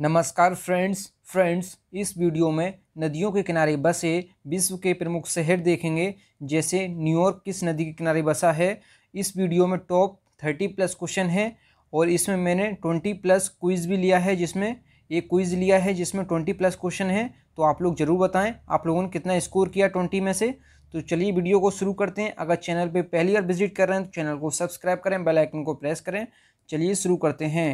नमस्कार friends friends इस video में नदियों के किनारे बसे विश्व के प्रमुख शहर देखेंगे जैसे न्यूयॉर्क किस नदी के किनारे बसा है इस वीडियो में टॉप थर्टी प्लस क्वेश्चन है और इसमें मैंने ट्वेंटी प्लस क्विज़ भी लिया है जिसमें एक क्विज़ लिया है जिसमें ट्वेंटी प्लस क्वेश्चन है तो आप लोग ज़रूर बताएँ आप लोगों ने कितना स्कोर किया ट्वेंटी में से तो चलिए वीडियो को शुरू करते हैं अगर चैनल पर पहली बार विजिट कर रहे हैं तो चैनल को सब्सक्राइब करें बेलाइकन को प्रेस करें चलिए शुरू करते हैं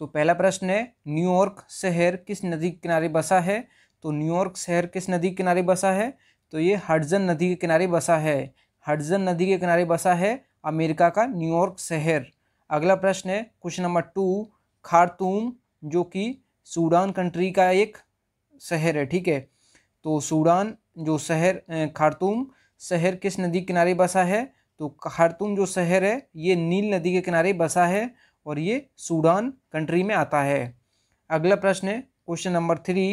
तो पहला प्रश्न है न्यूयॉर्क शहर किस नदी के किनारे बसा है तो न्यूयॉर्क शहर किस नदी के किनारे बसा है तो ये हडजन नदी के किनारे बसा है हडजन नदी के किनारे बसा है अमेरिका का न्यूयॉर्क शहर अगला प्रश्न है क्वेश्चन नंबर टू खारतूम जो कि सूडान कंट्री का एक शहर है ठीक है तो सूडान जो शहर खारतूम शहर किस नदी किनारे बसा है तो खारतूम जो शहर है ये नील नदी के किनारे बसा है और ये सूडान कंट्री में आता है अगला प्रश्न है क्वेश्चन नंबर थ्री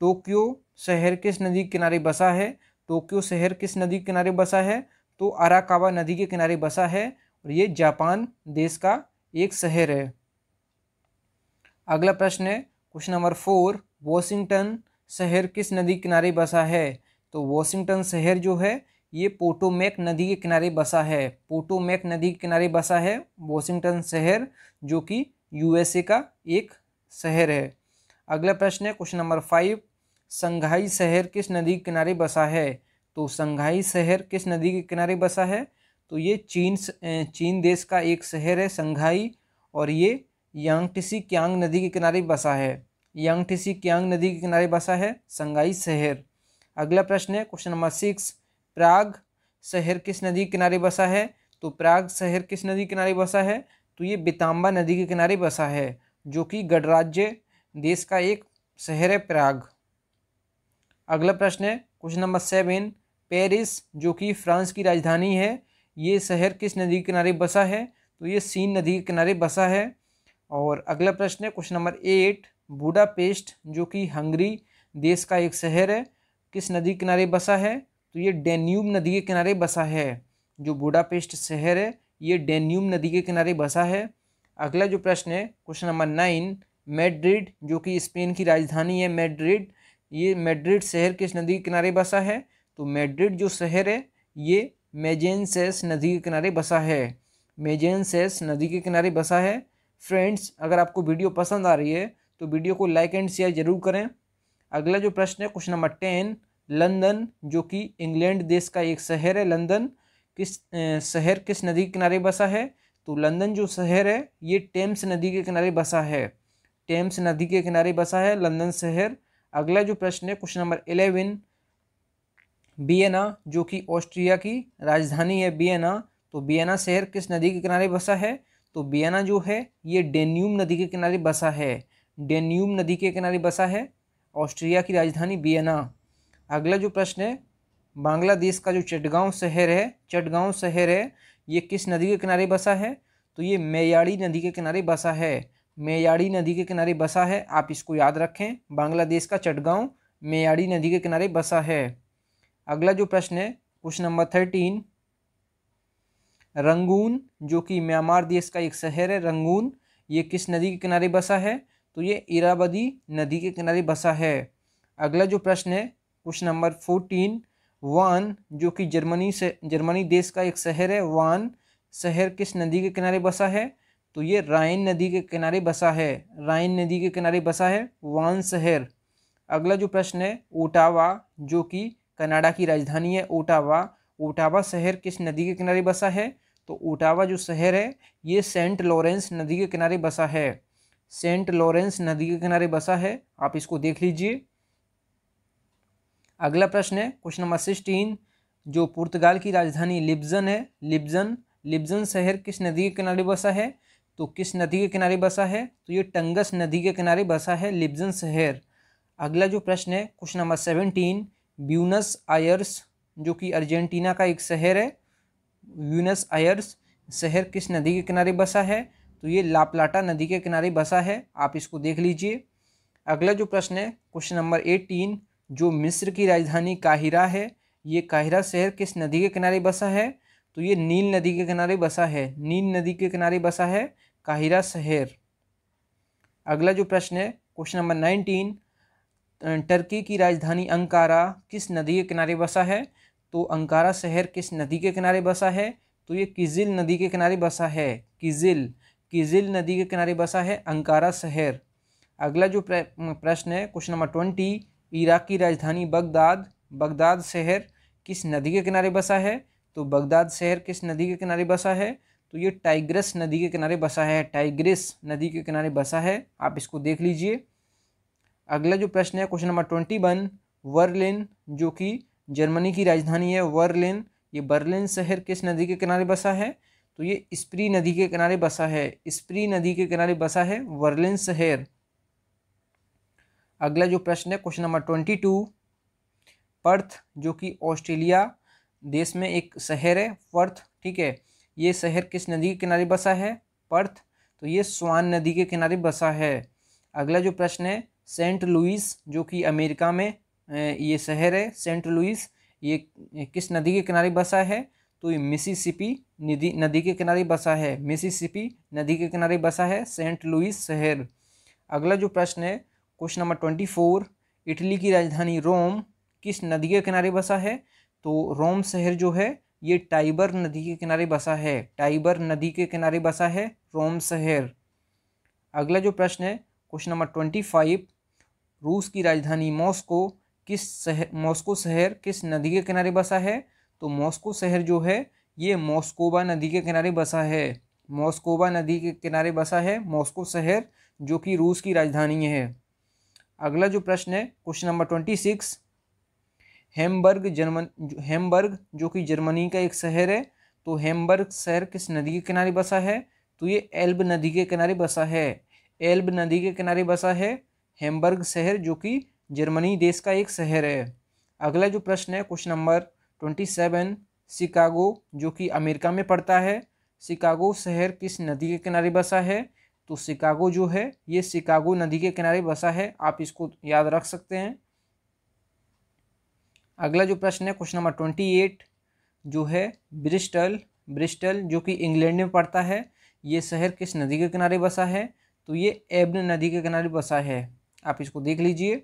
टोक्यो शहर किस नदी किनारे बसा है टोक्यो शहर किस नदी के किनारे बसा है तो अराकावा नदी के किनारे बसा है और ये जापान देश का एक शहर है अगला प्रश्न है क्वेश्चन नंबर फोर वॉशिंगटन शहर किस नदी किनारे बसा है तो वॉशिंगटन शहर जो है ये पोटोमैक नदी के किनारे बसा है पोटोमैक नदी के किनारे बसा है वॉशिंगटन शहर जो कि यूएसए का एक शहर है अगला प्रश्न है क्वेश्चन नंबर फाइव संघाई शहर किस नदी के किनारे बसा है तो संघाई शहर किस नदी के किनारे बसा है तो ये चीन चीन देश का एक शहर है संघाई और ये यांगटिसी क्यांग नदी के किनारे बसा है यांगटिसी क्यांग नदी के किनारे बसा है संघाई शहर अगला प्रश्न है क्वेश्चन नंबर सिक्स प्राग शहर किस नदी के किनारे बसा है तो प्राग शहर किस नदी के किनारे बसा है तो ये बितांबा नदी के किनारे बसा है जो कि गणराज्य देश का एक शहर है प्राग अगला प्रश्न है क्वेश्चन नंबर सेवन पेरिस जो कि फ्रांस की राजधानी है ये शहर किस नदी के किनारे बसा है तो ये सीन नदी के किनारे बसा है और अगला प्रश्न है क्वेश्चन नंबर एट बूडापेस्ट जो कि हंगरी देश का एक शहर है किस नदी किनारे बसा है तो ये डेन्यूब नदी के किनारे बसा है जो बुडापेस्ट शहर है ये डेन्यूब नदी के किनारे बसा है अगला जो प्रश्न है क्वेश्चन नंबर नाइन मेड्रिड जो कि स्पेन की राजधानी है मेड्रिड ये मेड्रिड शहर किस नदी के किनारे बसा है तो मेड्रिड जो शहर है ये मेजेंसेस नदी के किनारे बसा है मेजेंसेस नदी के किनारे बसा है फ्रेंड्स अगर आपको वीडियो पसंद आ रही है तो वीडियो को लाइक एंड शेयर जरूर करें अगला जो प्रश्न है क्वेश्चन नंबर टेन लंदन जो कि इंग्लैंड देश का एक शहर है लंदन किस शहर किस नदी के किनारे बसा है तो लंदन जो शहर है ये टेम्स नदी के किनारे बसा है टेम्स नदी के किनारे बसा है लंदन शहर अगला जो प्रश्न है क्वेश्चन नंबर एलेवन बियना जो कि ऑस्ट्रिया की राजधानी है बियना तो बियना शहर किस नदी के किनारे बसा है तो बियना जो है ये डेन्यूम नदी के किनारे बसा है डेन्यूम नदी के किनारे बसा है ऑस्ट्रिया की राजधानी बियना अगला जो प्रश्न है बांग्लादेश का जो चटगांव शहर है चटगांव शहर है ये किस नदी के किनारे बसा है तो ये मेयाड़ी नदी के किनारे बसा है मेयाड़ी नदी के किनारे बसा है आप इसको याद रखें बांग्लादेश का चटगांव मेयाड़ी नदी के किनारे बसा है अगला जो प्रश्न है क्वेश्चन नंबर थर्टीन रंगून जो कि म्यांमार देश का एक शहर है रंगून ये किस नदी के किनारे बसा है तो ये इरावदी नदी के किनारे बसा है अगला जो प्रश्न है क्वेश्चन नंबर फोर्टीन वान जो कि जर्मनी से जर्मनी देश का एक शहर है वान शहर किस नदी के किनारे बसा है तो ये राइन नदी के किनारे बसा है राइन नदी के किनारे बसा है वान शहर अगला जो प्रश्न है ओटावा जो कि कनाडा की राजधानी है ओटावा ओटावा शहर किस नदी के किनारे बसा है तो ओटावा जो शहर है ये सेंट लॉरेंस नदी के किनारे बसा है सेंट लॉरेंस नदी के किनारे बसा है आप इसको देख लीजिए अगला प्रश्न है क्वेश्चन नंबर सिक्सटीन जो पुर्तगाल की राजधानी लिब्जन है लिब्जन लिब्जन शहर किस नदी के किनारे बसा है तो किस नदी के किनारे बसा है तो ये टंगस नदी के किनारे बसा है लिब्जन शहर अगला जो प्रश्न है question number seventeen Buenos Aires जो कि अर्जेंटीना का एक शहर है ब्यूनस आयर्स शहर किस नदी के किनारे बसा है तो ये लापलाटा नदी के किनारे बसा है आप इसको देख लीजिए अगला जो प्रश्न है क्वेश्चन नंबर एटीन जो मिस्र की राजधानी काहिरा है ये काहिरा शहर किस नदी के किनारे बसा है तो ये नील नदी के किनारे बसा है नील नदी के किनारे बसा है काहिरा शहर अगला जो प्रश्न है क्वेश्चन नंबर नाइनटीन टर्की की राजधानी अंकारा किस नदी के किनारे बसा है तो अंकारा शहर किस नदी के किनारे बसा है तो ये किजिल नदी के किनारे बसा है किजिल किजिल नदी के किनारे बसा है अंकारा शहर अगला जो प्रश्न है क्वेश्चन नंबर ट्वेंटी इराक़ की राजधानी बगदाद बगदाद शहर किस नदी के किनारे बसा है तो बगदाद शहर किस नदी के किनारे बसा है तो ये टाइग्रस नदी के किनारे बसा है टाइग्रिस नदी के किनारे बसा है आप इसको देख लीजिए अगला जो प्रश्न है question number twenty one Berlin जो कि जर्मनी की राजधानी है वर्लिन ये बर्लिन शहर किस नदी के किनारे बसा है तो ये स्प्री नदी के किनारे बसा है स्प्री नदी के किनारे बसा है वर्लिन शहर अगला जो प्रश्न है question number twenty two Perth जो कि ऑस्ट्रेलिया देश में एक शहर है पर्थ ठीक है ये शहर किस नदी के किनारे बसा है पर्थ तो ये स्वान नदी के किनारे बसा है अगला जो प्रश्न है सेंट लुइस जो कि अमेरिका में ये शहर है सेंट लुइस ये किस नदी के किनारे बसा है तो ये मिसिसिपी नदी नदी के किनारे बसा है मिसिसिपी नदी के किनारे बसा है सेंट लुइस शहर अगला जो प्रश्न है question number twenty four Italy की राजधानी रोम किस नदी के किनारे बसा है तो रोम शहर जो है ये टाइबर नदी के किनारे बसा है टाइबर नदी के किनारे बसा है रोम शहर अगला जो प्रश्न है क्वेश्चन नंबर ट्वेंटी फाइव रूस की राजधानी मॉस्को किस शहर मॉस्को शहर किस नदी के किनारे बसा है तो मॉस्को शहर जो है ये मॉस्कोवा नदी के किनारे बसा है मॉस्कोवा नदी के किनारे बसा है मॉस्को शहर जो कि रूस की राजधानी है अगला जो प्रश्न है question number twenty six Hamburg German Hamburg जो कि जर्मनी का एक शहर है तो हेमबर्ग शहर किस नदी के किनारे बसा है तो ये एल्ब नदी के किनारे बसा है एल्ब नदी के किनारे बसा है हेमबर्ग शहर जो कि जर्मनी देश का एक शहर है अगला जो प्रश्न है question number twenty seven Chicago जो कि अमेरिका में पड़ता है शिकागो शहर किस नदी के किनारे बसा है तो शिकागो जो है ये शिकागो नदी के किनारे बसा है आप इसको याद रख सकते हैं अगला जो प्रश्न है क्वेश्चन नंबर ट्वेंटी एट जो है ब्रिस्टल ब्रिस्टल जो कि इंग्लैंड में पड़ता है ये शहर किस नदी के किनारे बसा है तो ये एब्न नदी के किनारे बसा है आप इसको देख लीजिए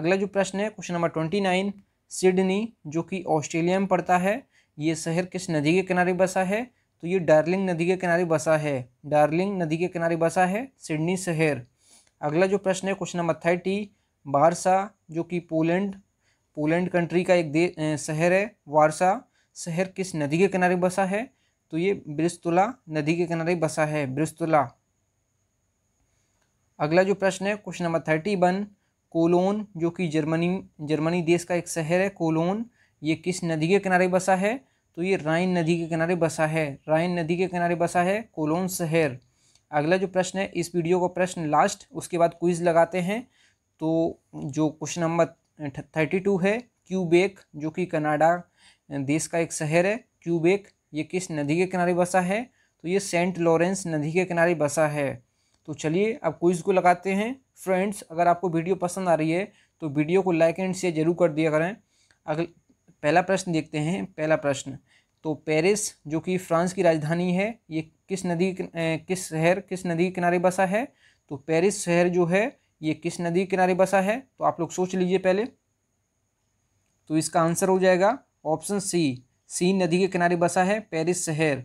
अगला जो प्रश्न है question number twenty nine Sydney जो कि ऑस्ट्रेलिया में पड़ता है ये शहर किस नदी के किनारे बसा है तो ये डार्लिंग नदी के किनारे बसा है डार्लिंग नदी के किनारे बसा है सिडनी शहर अगला जो प्रश्न है क्वेश्चन नंबर थर्टी वारसा जो कि पोलैंड पोलैंड कंट्री का एक शहर है वारसा शहर किस नदी के किनारे बसा है तो ये ब्रिस्तुला नदी के किनारे बसा है ब्रिस्तुला अगला जो प्रश्न है question number thirty one Cologne जो कि जर्मनी जर्मनी देश का एक शहर है कोलोन ये किस नदी के किनारे बसा है तो ये राइन नदी के किनारे बसा है राइन नदी के किनारे बसा है कोलोन शहर अगला जो प्रश्न है इस वीडियो का प्रश्न लास्ट उसके बाद क्विज लगाते हैं तो जो क्वेश्चन नंबर थर्टी टू है क्यूबेक जो कि कनाडा देश का एक शहर है क्यूबेक ये किस नदी के किनारे बसा है तो ये सेंट लॉरेंस नदी के किनारे बसा है तो चलिए अब क्विज़ को लगाते हैं फ्रेंड्स अगर आपको वीडियो पसंद आ रही है तो वीडियो को लाइक एंड शेयर जरूर कर दिया करें अगले पहला प्रश्न देखते हैं पहला प्रश्न तो पेरिस जो कि फ्रांस की राजधानी है ये किस नदी किस शहर किस नदी किनारे बसा है तो पेरिस शहर जो है ये किस नदी किनारे बसा है तो आप लोग सोच लीजिए पहले तो इसका आंसर हो जाएगा ऑप्शन सी सी नदी के किनारे बसा है पेरिस शहर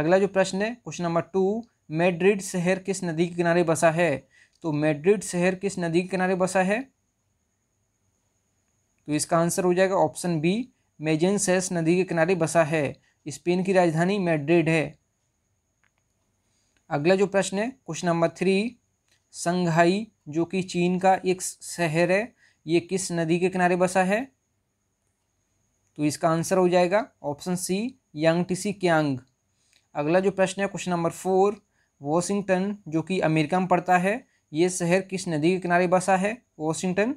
अगला जो प्रश्न है क्वेश्चन नंबर टू मेड्रिड शहर किस नदी के किनारे बसा है तो मेड्रिड शहर किस नदी के किनारे बसा है तो इसका आंसर हो जाएगा ऑप्शन बी मेजेंसेस नदी के किनारे बसा है स्पेन की राजधानी मैड्रिड है अगला जो प्रश्न है क्वेश्चन नंबर थ्री संघाई जो कि चीन का एक शहर है ये किस नदी के किनारे बसा है तो इसका आंसर हो जाएगा option C Yangtze Kiang अगला जो प्रश्न है क्वेश्चन नंबर फोर वॉशिंगटन जो कि अमेरिका में पड़ता है ये शहर किस नदी के किनारे बसा है वॉशिंगटन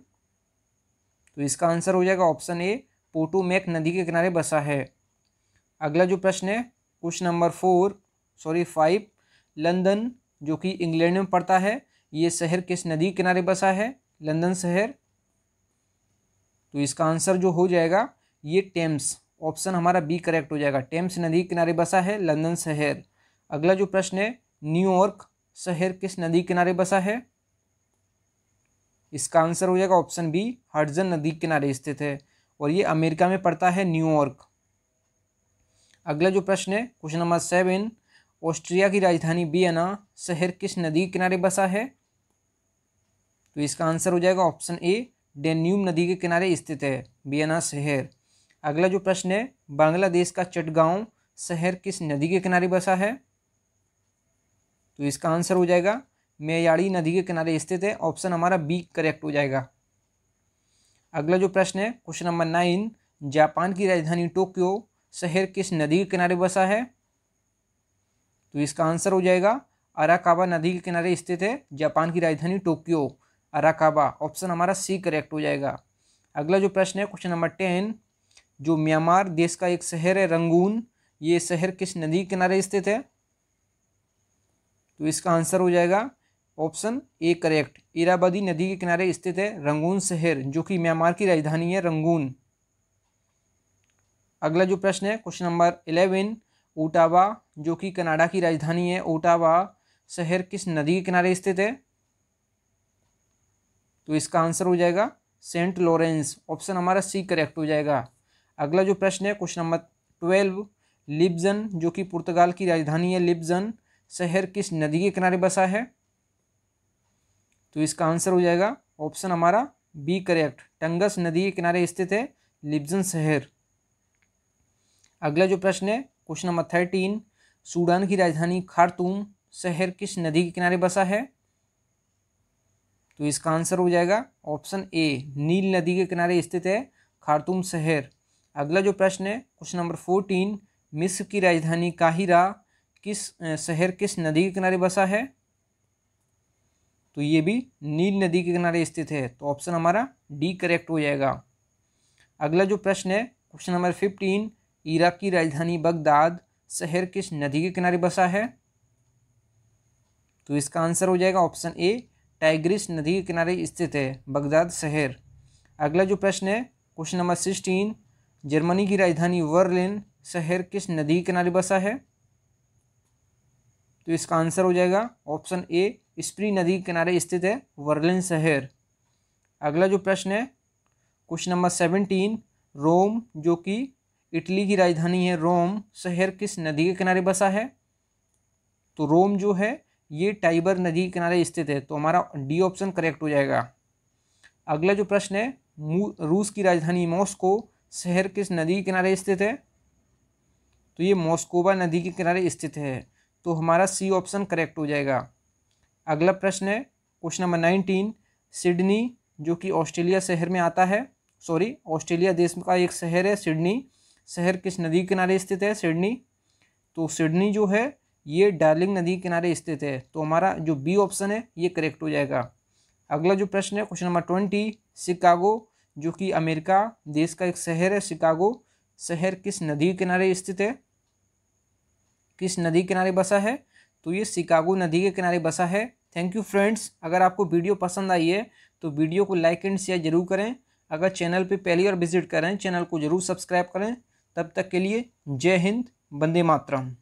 तो इसका आंसर हो जाएगा ऑप्शन ए पोटोमेक नदी के किनारे बसा है अगला जो प्रश्न है question number four sorry five London जो कि इंग्लैंड में पड़ता है ये शहर किस नदी के किनारे बसा है लंदन शहर तो इसका आंसर जो हो जाएगा ये टेम्स ऑप्शन हमारा बी करेक्ट हो जाएगा टेम्स नदी किनारे बसा है लंदन शहर अगला जो प्रश्न है न्यूयॉर्क शहर किस नदी किनारे बसा है इसका आंसर हो जाएगा ऑप्शन बी हर्जन नदी किनारे स्थित है और ये अमेरिका में पड़ता है न्यूयॉर्क अगला जो प्रश्न है क्वेश्चन नंबर सेवन ऑस्ट्रिया की राजधानी बियना शहर किस नदी किनारे बसा है तो इसका आंसर हो जाएगा ऑप्शन ए डेन्यूम नदी के किनारे स्थित है बियना शहर अगला जो प्रश्न है बांग्लादेश का चटगांव शहर किस नदी के किनारे बसा है तो इसका आंसर हो जाएगा मेयाड़ी नदी के किनारे स्थित है ऑप्शन हमारा बी करेक्ट हो जाएगा अगला जो प्रश्न है क्वेश्चन नंबर नाइन जापान की राजधानी टोक्यो शहर किस नदी के किनारे बसा है तो इसका आंसर हो जाएगा अराकाबा नदी के किनारे स्थित है जापान की राजधानी टोक्यो अराकाबा ऑप्शन हमारा सी करेक्ट हो जाएगा अगला जो प्रश्न है क्वेश्चन नंबर टेन जो म्यांमार देश का एक शहर है रंगून ये शहर किस नदी के किनारे स्थित है तो इसका आंसर हो जाएगा ऑप्शन ए करेक्ट इराबादी नदी के किनारे स्थित है रंगून शहर जो कि म्यांमार की राजधानी है रंगून अगला जो प्रश्न है क्वेश्चन नंबर इलेवन ओटावा जो कि कनाडा की राजधानी है ओटावा शहर किस नदी के किनारे स्थित है तो इसका आंसर हो जाएगा सेंट लॉरेंस ऑप्शन हमारा सी करेक्ट हो जाएगा अगला जो प्रश्न है क्वेश्चन नंबर ट्वेल्व लिब्जन जो कि पुर्तगाल की राजधानी है लिब्जन शहर किस नदी के किनारे बसा है तो इसका आंसर हो जाएगा ऑप्शन हमारा बी करेक्ट टंगस नदी के किनारे स्थित है लिब्जन शहर अगला जो प्रश्न है क्वेश्चन नंबर थर्टीन सूडान की राजधानी खारतूम शहर किस नदी के किनारे बसा है तो इसका आंसर हो जाएगा ऑप्शन ए नील नदी के किनारे स्थित है खारतूम शहर अगला जो प्रश्न है क्वेश्चन नंबर फोर्टीन मिस्र की राजधानी काहिरा किस शहर किस नदी के किनारे बसा है तो ये भी नील नदी के किनारे स्थित है तो ऑप्शन हमारा डी करेक्ट हो जाएगा अगला जो प्रश्न है क्वेश्चन नंबर फिफ्टीन इराक की राजधानी बगदाद शहर किस नदी के किनारे बसा है तो इसका आंसर हो जाएगा ऑप्शन ए टाइग्रिस नदी के किनारे स्थित है बगदाद शहर अगला जो प्रश्न है क्वेश्चन नंबर सिक्सटीन जर्मनी की राजधानी वर्लिन शहर किस नदी के किनारे बसा है तो इसका आंसर हो जाएगा ऑप्शन ए स्प्री नदी के किनारे स्थित है वर्लिन शहर अगला जो प्रश्न है क्वेश्चन नंबर सेवनटीन रोम जो कि इटली की राजधानी है रोम शहर किस नदी के किनारे बसा है तो रोम जो है ये टाइबर नदी के किनारे स्थित है तो हमारा डी ऑप्शन करेक्ट हो जाएगा अगला जो प्रश्न है रूस की राजधानी मॉस्को शहर किस नदी के किनारे स्थित है तो ये मॉस्कोवा नदी के किनारे स्थित है तो हमारा सी ऑप्शन करेक्ट हो जाएगा अगला प्रश्न है क्वेश्चन नंबर नाइनटीन सिडनी जो कि ऑस्ट्रेलिया शहर में आता है सॉरी ऑस्ट्रेलिया देश का एक शहर है सिडनी शहर किस नदी किनारे स्थित है सिडनी तो सिडनी जो है ये डार्लिंग नदी किनारे स्थित है तो हमारा जो बी ऑप्शन है ये करेक्ट हो जाएगा अगला जो प्रश्न है क्वेश्चन नंबर ट्वेंटी शिकागो जो कि अमेरिका देश का एक शहर है शिकागो शहर किस नदी किनारे स्थित है किस नदी किनारे बसा है तो ये शिकागो नदी के किनारे बसा है थैंक यू फ्रेंड्स अगर आपको वीडियो पसंद आई है तो वीडियो को लाइक एंड शेयर जरूर करें अगर चैनल पे पहली बार विजिट करें चैनल को जरूर सब्सक्राइब करें तब तक के लिए जय हिंद वंदे मातरम